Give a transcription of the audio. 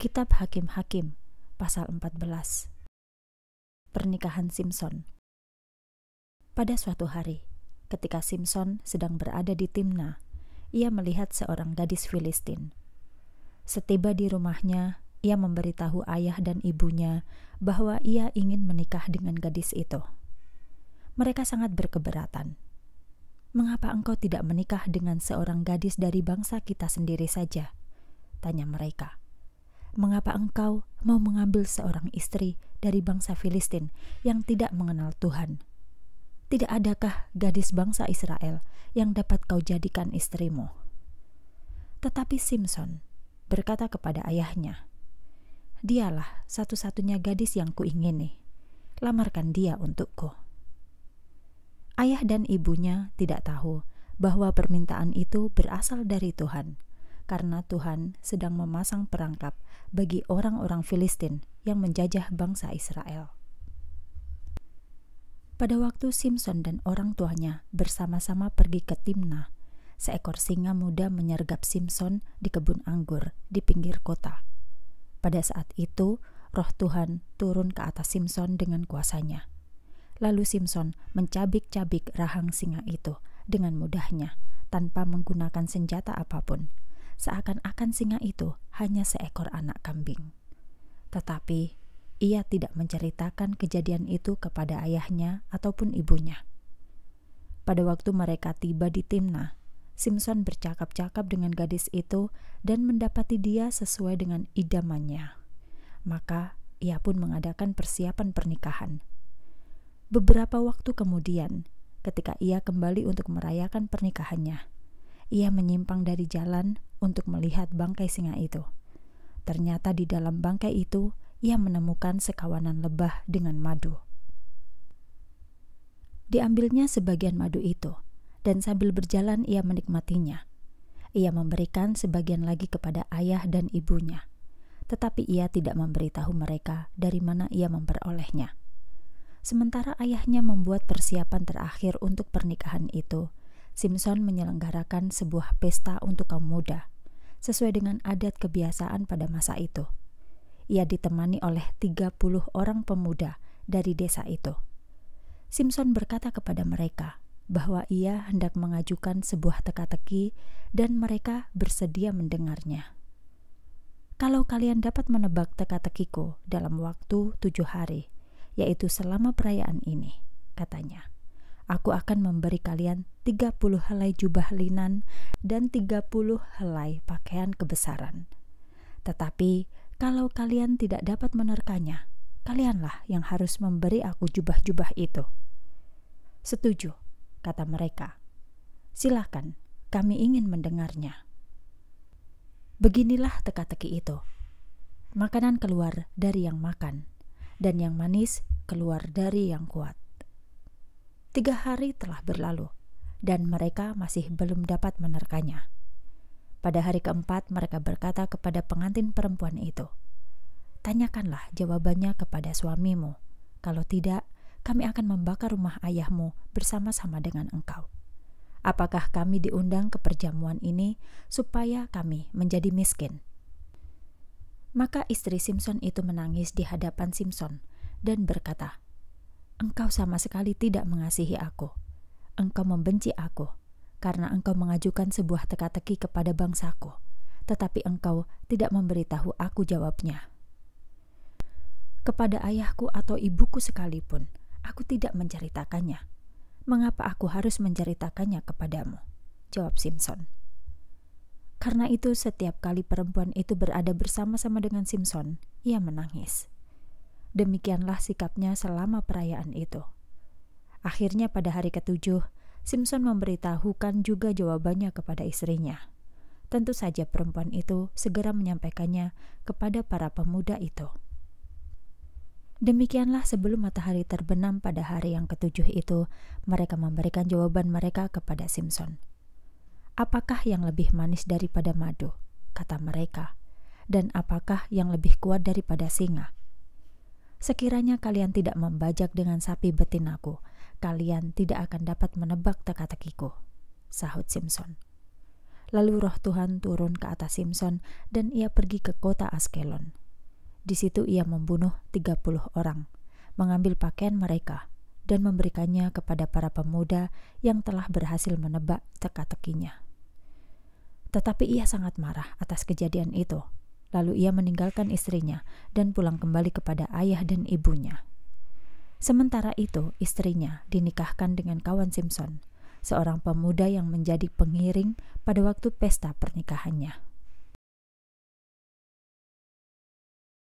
Kitab Hakim-Hakim, pasal 14. Pernikahan Simpson Pada suatu hari, ketika Simpson sedang berada di Timna, ia melihat seorang gadis Filistin. Setiba di rumahnya, ia memberitahu ayah dan ibunya bahwa ia ingin menikah dengan gadis itu. Mereka sangat berkeberatan. "Mengapa engkau tidak menikah dengan seorang gadis dari bangsa kita sendiri saja?" tanya mereka mengapa engkau mau mengambil seorang istri dari bangsa Filistin yang tidak mengenal Tuhan? Tidak adakah gadis bangsa Israel yang dapat kau jadikan istrimu? Tetapi Simpson berkata kepada ayahnya, Dialah satu-satunya gadis yang kuingini. Lamarkan dia untukku. Ayah dan ibunya tidak tahu bahwa permintaan itu berasal dari Tuhan karena Tuhan sedang memasang perangkap bagi orang-orang Filistin yang menjajah bangsa Israel. Pada waktu Simpson dan orang tuanya bersama-sama pergi ke Timnah, seekor singa muda menyergap Simpson di kebun anggur di pinggir kota. Pada saat itu, roh Tuhan turun ke atas Simpson dengan kuasanya. Lalu Simpson mencabik-cabik rahang singa itu dengan mudahnya tanpa menggunakan senjata apapun seakan-akan singa itu hanya seekor anak kambing. Tetapi ia tidak menceritakan kejadian itu kepada ayahnya ataupun ibunya. Pada waktu mereka tiba di Timna, Simpson bercakap-cakap dengan gadis itu dan mendapati dia sesuai dengan idamannya. Maka ia pun mengadakan persiapan pernikahan. Beberapa waktu kemudian, ketika ia kembali untuk merayakan pernikahannya, ia menyimpang dari jalan untuk melihat bangkai singa itu. Ternyata di dalam bangkai itu ia menemukan sekawanan lebah dengan madu. Diambilnya sebagian madu itu, dan sambil berjalan ia menikmatinya. Ia memberikan sebagian lagi kepada ayah dan ibunya, tetapi ia tidak memberitahu mereka dari mana ia memperolehnya. Sementara ayahnya membuat persiapan terakhir untuk pernikahan itu, Simpson menyelenggarakan sebuah pesta untuk kaum muda, sesuai dengan adat kebiasaan pada masa itu. Ia ditemani oleh 30 orang pemuda dari desa itu. Simpson berkata kepada mereka bahwa ia hendak mengajukan sebuah teka-teki dan mereka bersedia mendengarnya. Kalau kalian dapat menebak teka-tekiku dalam waktu tujuh hari, yaitu selama perayaan ini, katanya. Aku akan memberi kalian 30 helai jubah linan dan 30 helai pakaian kebesaran. Tetapi kalau kalian tidak dapat menerkanya, kalianlah yang harus memberi aku jubah-jubah itu. Setuju, kata mereka. Silahkan, kami ingin mendengarnya. Beginilah teka-teki itu. Makanan keluar dari yang makan, dan yang manis keluar dari yang kuat. Tiga hari telah berlalu, dan mereka masih belum dapat menerkanya. Pada hari keempat, mereka berkata kepada pengantin perempuan itu, "Tanyakanlah jawabannya kepada suamimu. Kalau tidak, kami akan membakar rumah ayahmu bersama-sama dengan engkau." apakah kami diundang ke perjamuan ini supaya kami menjadi miskin. Maka istri Simpson itu menangis di hadapan Simpson dan berkata, engkau sama sekali tidak mengasihi aku. Engkau membenci aku karena engkau mengajukan sebuah teka-teki kepada bangsaku, tetapi engkau tidak memberitahu aku jawabnya. Kepada ayahku atau ibuku sekalipun, aku tidak menceritakannya. Mengapa aku harus menceritakannya kepadamu? Jawab Simpson. Karena itu, setiap kali perempuan itu berada bersama-sama dengan Simpson, ia menangis. Demikianlah sikapnya selama perayaan itu. Akhirnya pada hari ketujuh, Simpson memberitahukan juga jawabannya kepada istrinya. Tentu saja perempuan itu segera menyampaikannya kepada para pemuda itu. Demikianlah sebelum matahari terbenam pada hari yang ketujuh itu, mereka memberikan jawaban mereka kepada Simpson. Apakah yang lebih manis daripada madu? kata mereka. Dan apakah yang lebih kuat daripada singa? Sekiranya kalian tidak membajak dengan sapi betinaku, kalian tidak akan dapat menebak teka-tekiku, sahut Simpson. Lalu roh Tuhan turun ke atas Simpson dan ia pergi ke kota Askelon. Di situ ia membunuh 30 orang, mengambil pakaian mereka, dan memberikannya kepada para pemuda yang telah berhasil menebak teka-tekinya. Tetapi ia sangat marah atas kejadian itu Lalu ia meninggalkan istrinya dan pulang kembali kepada ayah dan ibunya. Sementara itu, istrinya dinikahkan dengan kawan Simpson, seorang pemuda yang menjadi pengiring pada waktu pesta pernikahannya.